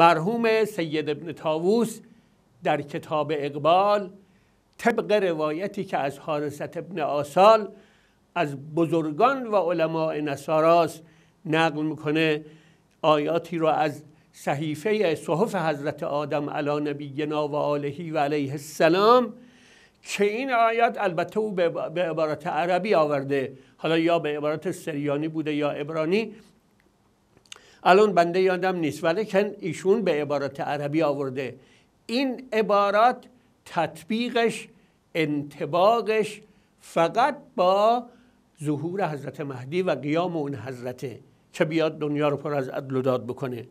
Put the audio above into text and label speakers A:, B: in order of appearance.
A: مرحوم سید ابن تاووس در کتاب اقبال طبق روایتی که از حارست ابن آسال از بزرگان و علماء نصاراست نقل میکنه آیاتی رو از صحیفه صحف حضرت آدم علی نبینا و آلهی و علیه السلام که این آیات البته او به عبارت عربی آورده حالا یا به عبارت سریانی بوده یا عبرانی الان بنده یادم نیست ولیکن ایشون به عبارات عربی آورده این عبارات تطبیقش انتباقش فقط با ظهور حضرت مهدی و قیام اون حضرته که بیاد دنیا رو پر از عدل و داد بکنه